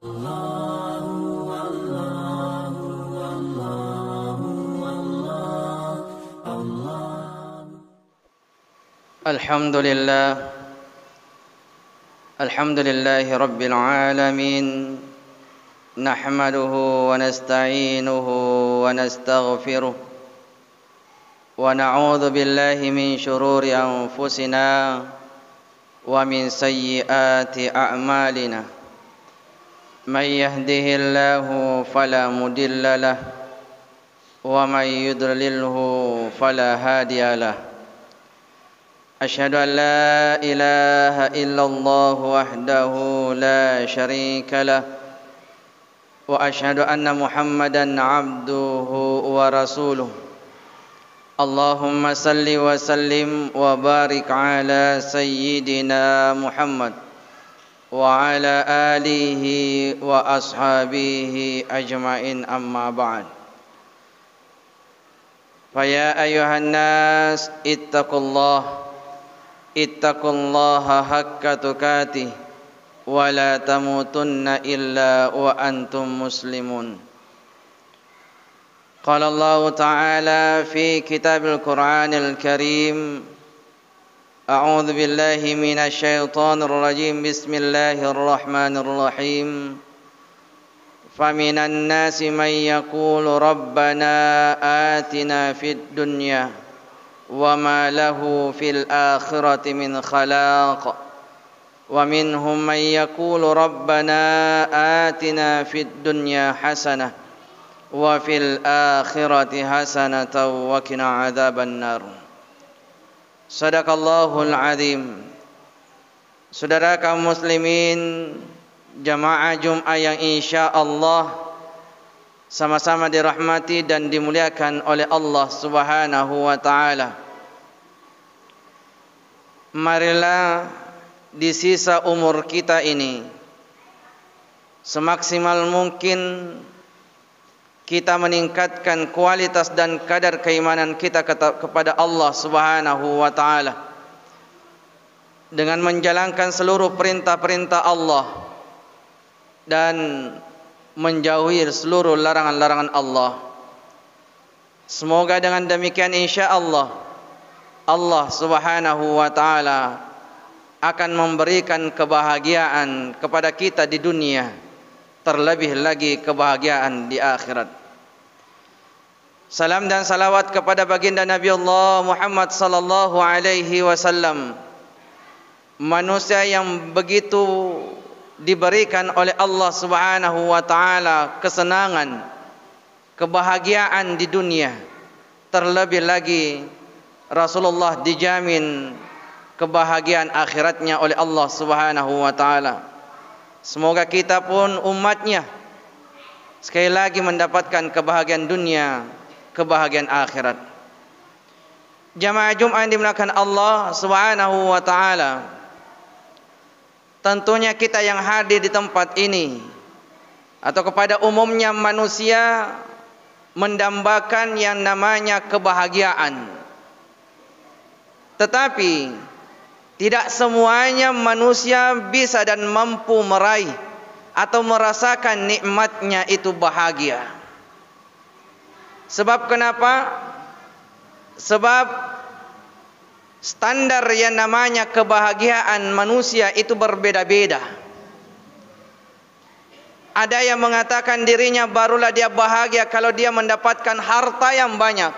الله الله الحمد لله الحمد لله رب العالمين نحمده ونستعينه ونستغفره ونعوذ بالله من شرور أنفسنا ومن سيئات أعمالنا من يهده الله فلا مدل له ومن يضلله فلا هادي له أشهد أن لا إله إلا الله وحده لا شريك له وأشهد أن محمدا عبده ورسوله اللهم صل وسلم وبارك على سيدنا محمد وعلى آله وأصحابه أجمعين أما بعد فيا أيها الناس اتقوا الله اتقوا الله حق تكاته ولا تموتن إلا وأنتم مسلمون قال الله تعالى في كتاب القرآن الكريم أعوذ بالله من الشيطان الرجيم بسم الله الرحمن الرحيم فمن الناس من يقول ربنا آتنا في الدنيا وما له في الآخرة من خلاق ومنهم من يقول ربنا آتنا في الدنيا حسنة وفي الآخرة حسنة وقنا عذاب النار Sadaqallahul Azim. Saudara kaum muslimin, jamaah Jumat yang Insya Allah sama-sama dirahmati dan dimuliakan oleh Allah Subhanahu wa taala. Marilah di sisa umur kita ini semaksimal mungkin kita meningkatkan kualitas dan kadar keimanan kita kepada Allah Subhanahu wa taala dengan menjalankan seluruh perintah-perintah Allah dan menjauhi seluruh larangan-larangan Allah. Semoga dengan demikian insyaallah Allah Subhanahu wa taala akan memberikan kebahagiaan kepada kita di dunia terlebih lagi kebahagiaan di akhirat. Salam dan salawat kepada baginda Nabi Allah Muhammad sallallahu alaihi wasallam. Manusia yang begitu diberikan oleh Allah Subhanahu wa taala kesenangan, kebahagiaan di dunia. Terlebih lagi Rasulullah dijamin kebahagiaan akhiratnya oleh Allah Subhanahu wa taala. Semoga kita pun umatnya sekali lagi mendapatkan kebahagiaan dunia kebahagiaan akhirat. Jemaah Jumaat yang Allah Subhanahu wa taala. Tentunya kita yang hadir di tempat ini atau kepada umumnya manusia mendambakan yang namanya kebahagiaan. Tetapi tidak semuanya manusia bisa dan mampu meraih atau merasakan nikmatnya itu bahagia. Sebab kenapa? Sebab standar yang namanya kebahagiaan manusia itu berbeda-beda. Ada yang mengatakan dirinya barulah dia bahagia kalau dia mendapatkan harta yang banyak.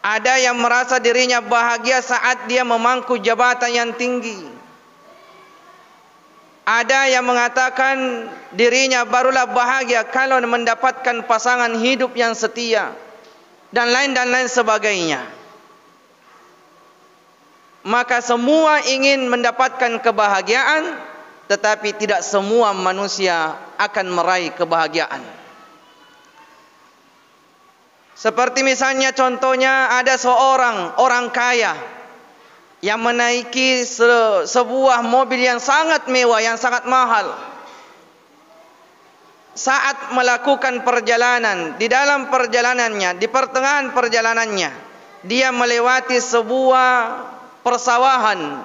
Ada yang merasa dirinya bahagia saat dia memangku jabatan yang tinggi. Ada yang mengatakan dirinya barulah bahagia kalau mendapatkan pasangan hidup yang setia dan lain dan lain sebagainya. Maka semua ingin mendapatkan kebahagiaan tetapi tidak semua manusia akan meraih kebahagiaan. Seperti misalnya contohnya ada seorang orang kaya yang menaiki se sebuah mobil yang sangat mewah yang sangat mahal saat melakukan perjalanan di dalam perjalanannya di pertengahan perjalanannya dia melewati sebuah persawahan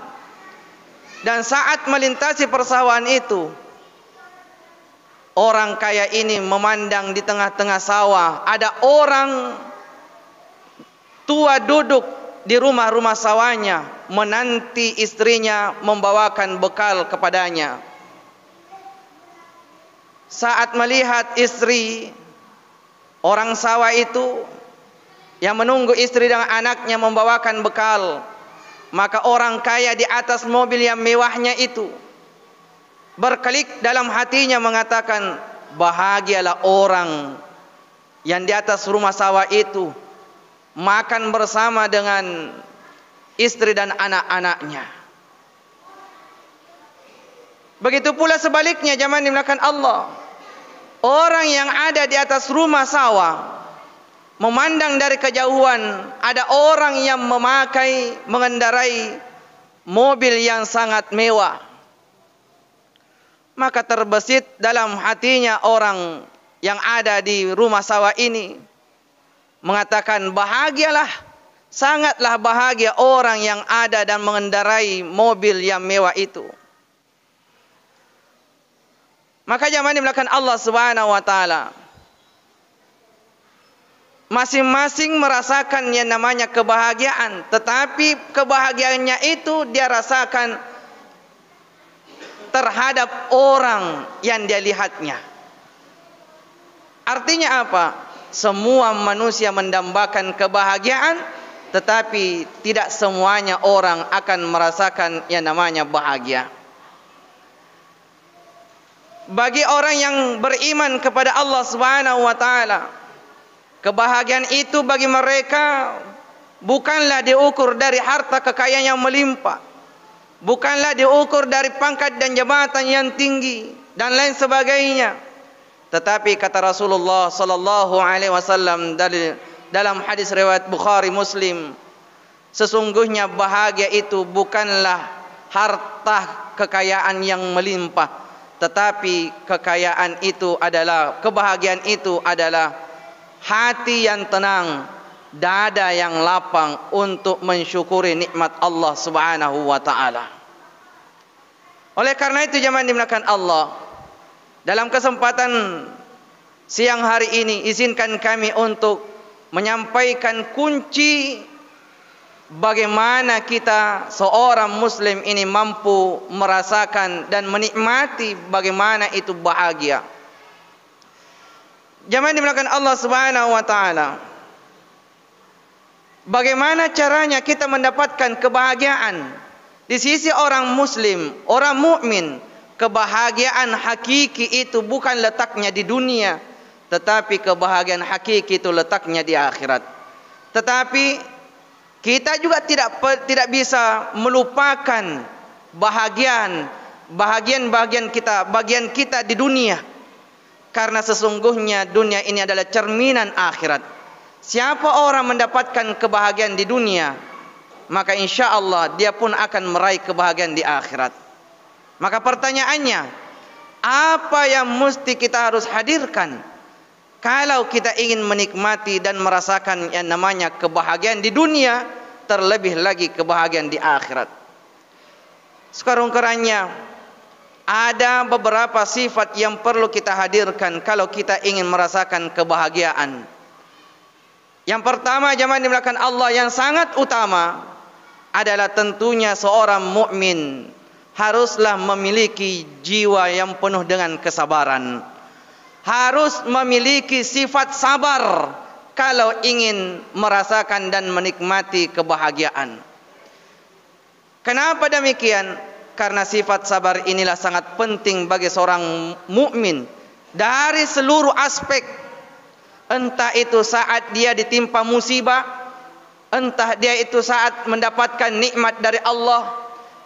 dan saat melintasi persawahan itu orang kaya ini memandang di tengah-tengah sawah ada orang tua duduk di rumah-rumah sawahnya menanti istrinya membawakan bekal kepadanya. Saat melihat istri orang sawah itu yang menunggu istri dengan anaknya membawakan bekal, maka orang kaya di atas mobil yang mewahnya itu berkelik dalam hatinya mengatakan bahagialah orang yang di atas rumah sawah itu makan bersama dengan istri dan anak-anaknya. Begitu pula sebaliknya zaman dimulakan Allah. Orang yang ada di atas rumah sawah memandang dari kejauhan ada orang yang memakai mengendarai mobil yang sangat mewah. Maka terbesit dalam hatinya orang yang ada di rumah sawah ini mengatakan bahagialah sangatlah bahagia orang yang ada dan mengendarai mobil yang mewah itu maka zaman di belakang Allah Subhanahu wa taala masing-masing merasakan yang namanya kebahagiaan tetapi kebahagiaannya itu dia rasakan terhadap orang yang dia lihatnya artinya apa semua manusia mendambakan kebahagiaan tetapi tidak semuanya orang akan merasakan yang namanya bahagia bagi orang yang beriman kepada Allah Swt, wa kebahagiaan itu bagi mereka bukanlah diukur dari harta kekayaan yang melimpah bukanlah diukur dari pangkat dan jabatan yang tinggi dan lain sebagainya tetapi kata Rasulullah sallallahu alaihi wasallam dari dalam hadis riwayat Bukhari Muslim sesungguhnya bahagia itu bukanlah harta kekayaan yang melimpah tetapi kekayaan itu adalah kebahagiaan itu adalah hati yang tenang dada yang lapang untuk mensyukuri nikmat Allah Subhanahu wa taala. Oleh karena itu zaman dimulakan Allah, dalam kesempatan siang hari ini izinkan kami untuk menyampaikan kunci bagaimana kita seorang muslim ini mampu merasakan dan menikmati bagaimana itu bahagia. Jamaah dimuliakan Allah Subhanahu wa taala. Bagaimana caranya kita mendapatkan kebahagiaan di sisi orang muslim, orang mukmin? kebahagiaan hakiki itu bukan letaknya di dunia tetapi kebahagiaan hakiki itu letaknya di akhirat tetapi kita juga tidak tidak bisa melupakan bahagian bahagian-bahagian kita bagian kita di dunia karena sesungguhnya dunia ini adalah cerminan akhirat siapa orang mendapatkan kebahagiaan di dunia maka insyaallah dia pun akan meraih kebahagiaan di akhirat Maka pertanyaannya, apa yang mesti kita harus hadirkan kalau kita ingin menikmati dan merasakan yang namanya kebahagiaan di dunia, terlebih lagi kebahagiaan di akhirat. Sekarang kerannya, ada beberapa sifat yang perlu kita hadirkan kalau kita ingin merasakan kebahagiaan. Yang pertama zaman dimulakan Allah yang sangat utama adalah tentunya seorang mukmin haruslah memiliki jiwa yang penuh dengan kesabaran. Harus memiliki sifat sabar kalau ingin merasakan dan menikmati kebahagiaan. Kenapa demikian? Karena sifat sabar inilah sangat penting bagi seorang mukmin dari seluruh aspek. Entah itu saat dia ditimpa musibah, entah dia itu saat mendapatkan nikmat dari Allah,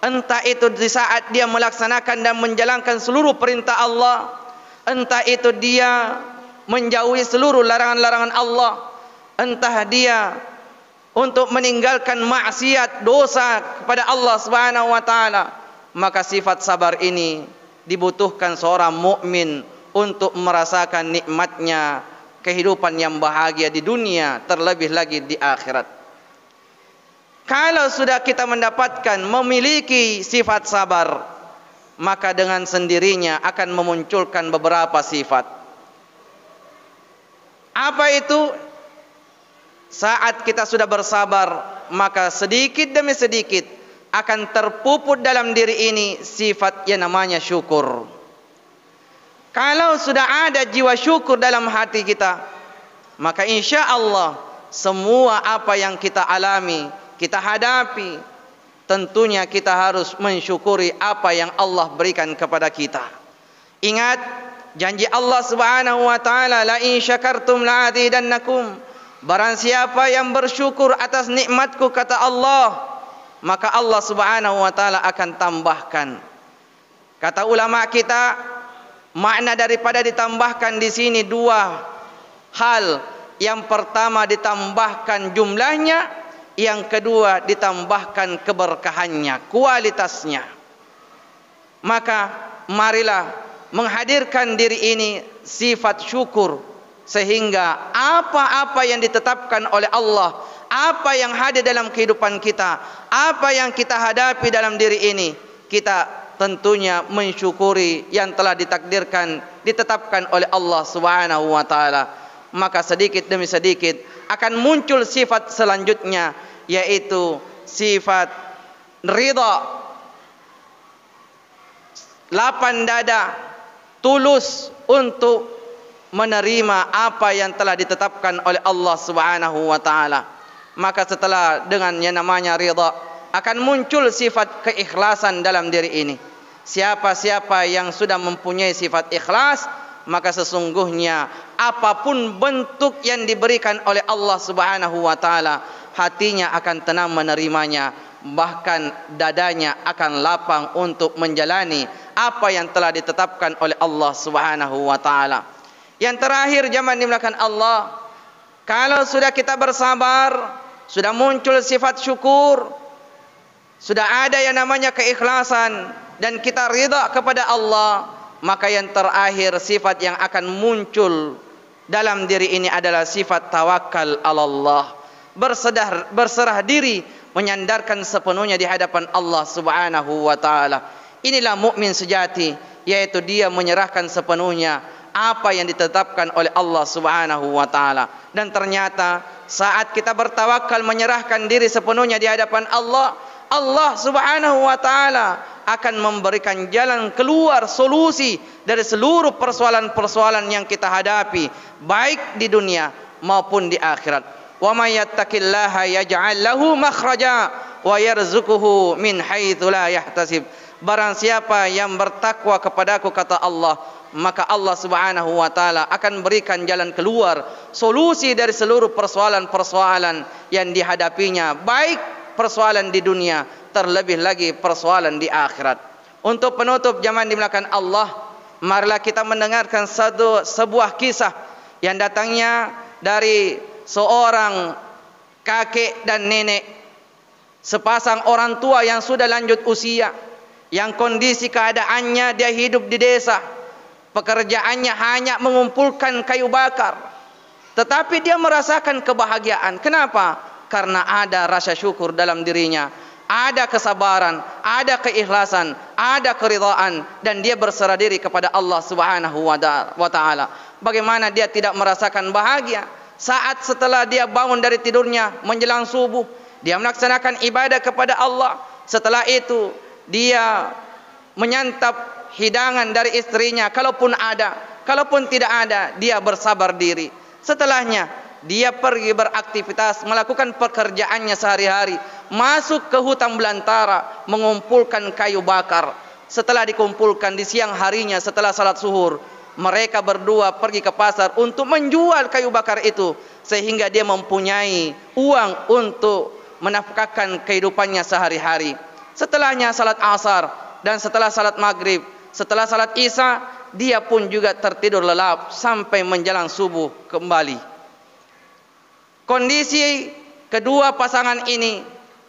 entah itu di saat dia melaksanakan dan menjalankan seluruh perintah Allah entah itu dia menjauhi seluruh larangan-larangan Allah entah dia untuk meninggalkan maksiat dosa kepada Allah Subhanahu wa taala maka sifat sabar ini dibutuhkan seorang mukmin untuk merasakan nikmatnya kehidupan yang bahagia di dunia terlebih lagi di akhirat kalau sudah kita mendapatkan memiliki sifat sabar, maka dengan sendirinya akan memunculkan beberapa sifat. Apa itu? Saat kita sudah bersabar, maka sedikit demi sedikit akan terpuput dalam diri ini sifat yang namanya syukur. Kalau sudah ada jiwa syukur dalam hati kita, maka insya Allah semua apa yang kita alami kita hadapi tentunya kita harus mensyukuri apa yang Allah berikan kepada kita ingat janji Allah Subhanahu wa taala la in syakartum la Adidannakum. barang siapa yang bersyukur atas nikmatku kata Allah maka Allah Subhanahu wa taala akan tambahkan kata ulama kita makna daripada ditambahkan di sini dua hal yang pertama ditambahkan jumlahnya yang kedua ditambahkan keberkahannya, kualitasnya. Maka marilah menghadirkan diri ini sifat syukur sehingga apa-apa yang ditetapkan oleh Allah, apa yang hadir dalam kehidupan kita, apa yang kita hadapi dalam diri ini, kita tentunya mensyukuri yang telah ditakdirkan, ditetapkan oleh Allah Subhanahu wa taala. Maka sedikit demi sedikit akan muncul sifat selanjutnya yaitu sifat ridha lapan dada tulus untuk menerima apa yang telah ditetapkan oleh Allah Subhanahu wa taala maka setelah dengan yang namanya ridha akan muncul sifat keikhlasan dalam diri ini siapa-siapa yang sudah mempunyai sifat ikhlas maka sesungguhnya apapun bentuk yang diberikan oleh Allah Subhanahu wa taala hatinya akan tenang menerimanya bahkan dadanya akan lapang untuk menjalani apa yang telah ditetapkan oleh Allah Subhanahu wa taala yang terakhir zaman dimulakan Allah kalau sudah kita bersabar sudah muncul sifat syukur sudah ada yang namanya keikhlasan dan kita ridha kepada Allah maka yang terakhir sifat yang akan muncul dalam diri ini adalah sifat tawakal Allah bersedah berserah diri menyandarkan sepenuhnya di hadapan Allah Subhanahu wa taala inilah mukmin sejati yaitu dia menyerahkan sepenuhnya apa yang ditetapkan oleh Allah Subhanahu wa taala dan ternyata saat kita bertawakal menyerahkan diri sepenuhnya di hadapan Allah Allah Subhanahu wa taala akan memberikan jalan keluar solusi dari seluruh persoalan-persoalan yang kita hadapi baik di dunia maupun di akhirat. Wa may yattaqillaha yaj'al lahu makhraja wa yarzuquhu min haitsu la yahtasib. Barang siapa yang bertakwa kepadaku kata Allah, maka Allah Subhanahu wa taala akan berikan jalan keluar solusi dari seluruh persoalan-persoalan yang dihadapinya baik persoalan di dunia terlebih lagi persoalan di akhirat untuk penutup zaman di belakang Allah marilah kita mendengarkan satu sebuah kisah yang datangnya dari seorang kakek dan nenek sepasang orang tua yang sudah lanjut usia yang kondisi keadaannya dia hidup di desa pekerjaannya hanya mengumpulkan kayu bakar tetapi dia merasakan kebahagiaan kenapa karena ada rasa syukur dalam dirinya ada kesabaran, ada keikhlasan, ada keridhaan dan dia berserah diri kepada Allah Subhanahu wa taala. Bagaimana dia tidak merasakan bahagia saat setelah dia bangun dari tidurnya menjelang subuh, dia melaksanakan ibadah kepada Allah. Setelah itu, dia menyantap hidangan dari istrinya kalaupun ada, kalaupun tidak ada, dia bersabar diri. Setelahnya, dia pergi beraktivitas melakukan pekerjaannya sehari-hari masuk ke hutan belantara mengumpulkan kayu bakar setelah dikumpulkan di siang harinya setelah salat suhur mereka berdua pergi ke pasar untuk menjual kayu bakar itu sehingga dia mempunyai uang untuk menafkahkan kehidupannya sehari-hari setelahnya salat asar dan setelah salat maghrib setelah salat isya dia pun juga tertidur lelap sampai menjelang subuh kembali kondisi kedua pasangan ini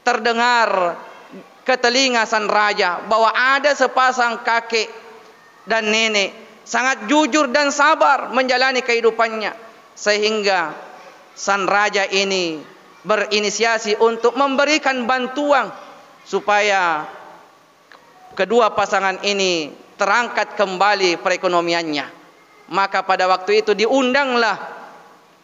terdengar ke telinga sang raja bahwa ada sepasang kakek dan nenek sangat jujur dan sabar menjalani kehidupannya sehingga sang raja ini berinisiasi untuk memberikan bantuan supaya kedua pasangan ini terangkat kembali perekonomiannya maka pada waktu itu diundanglah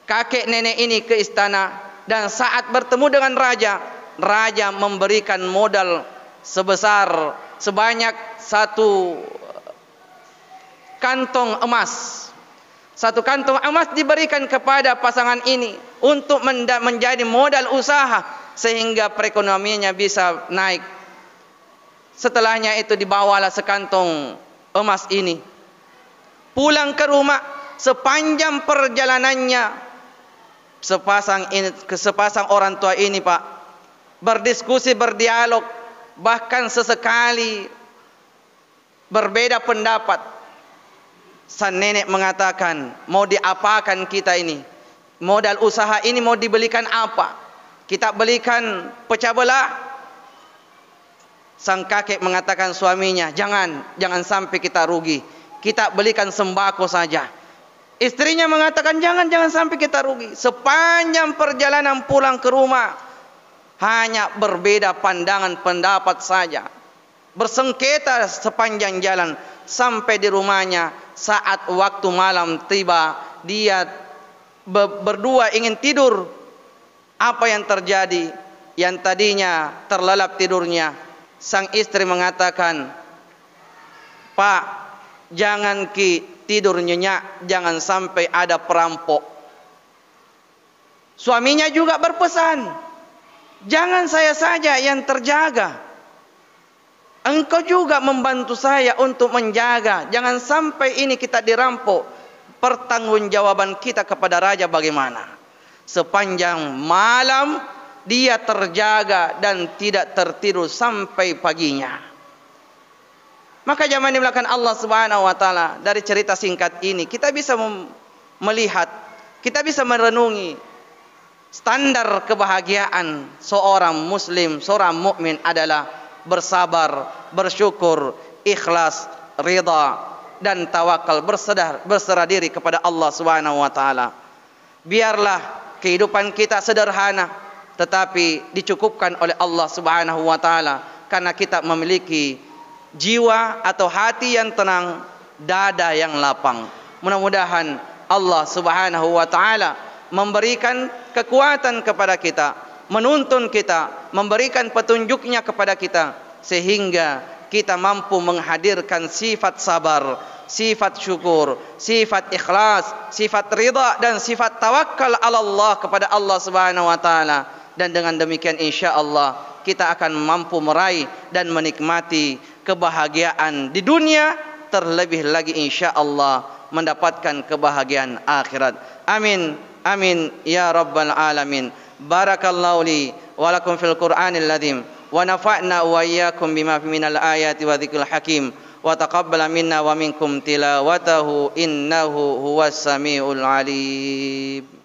kakek nenek ini ke istana dan saat bertemu dengan raja raja memberikan modal sebesar sebanyak satu eh, kantong emas satu kantong emas diberikan kepada pasangan ini untuk menjadi modal usaha sehingga perekonomiannya bisa naik setelahnya itu dibawalah sekantong emas ini pulang ke rumah sepanjang perjalanannya sepasang ini, sepasang orang tua ini pak berdiskusi berdialog bahkan sesekali berbeda pendapat sang nenek mengatakan mau diapakan kita ini modal usaha ini mau dibelikan apa kita belikan pecah belah sang kakek mengatakan suaminya jangan jangan sampai kita rugi kita belikan sembako saja Istrinya mengatakan jangan jangan sampai kita rugi. Sepanjang perjalanan pulang ke rumah hanya berbeda pandangan pendapat saja. Bersengketa sepanjang jalan sampai di rumahnya saat waktu malam tiba dia berdua ingin tidur. Apa yang terjadi? Yang tadinya terlelap tidurnya, sang istri mengatakan, "Pak, jangan ki tidur nyenyak jangan sampai ada perampok suaminya juga berpesan jangan saya saja yang terjaga engkau juga membantu saya untuk menjaga jangan sampai ini kita dirampok pertanggungjawaban kita kepada raja bagaimana sepanjang malam dia terjaga dan tidak tertidur sampai paginya. Maka zaman ini melakukan Allah Subhanahu wa dari cerita singkat ini kita bisa melihat, kita bisa merenungi standar kebahagiaan seorang muslim, seorang mukmin adalah bersabar, bersyukur, ikhlas, rida dan tawakal berserah, berserah diri kepada Allah Subhanahu wa Biarlah kehidupan kita sederhana tetapi dicukupkan oleh Allah Subhanahu wa karena kita memiliki jiwa atau hati yang tenang, dada yang lapang. Mudah-mudahan Allah Subhanahu wa taala memberikan kekuatan kepada kita, menuntun kita, memberikan petunjuknya kepada kita sehingga kita mampu menghadirkan sifat sabar, sifat syukur, sifat ikhlas, sifat rida dan sifat tawakal ala Allah kepada Allah Subhanahu wa taala dan dengan demikian insyaallah kita akan mampu meraih dan menikmati kebahagiaan di dunia terlebih lagi insya Allah mendapatkan kebahagiaan akhirat. Amin. Amin. Ya Rabbal Alamin. Barakallahu li lakum fil Qur'anil ladhim. Wa nafa'na wa iyyakum bima fi minal ayati wa dhikril hakim. Wa taqabbala minna wa minkum tilawatahu innahu huwas samiul alim.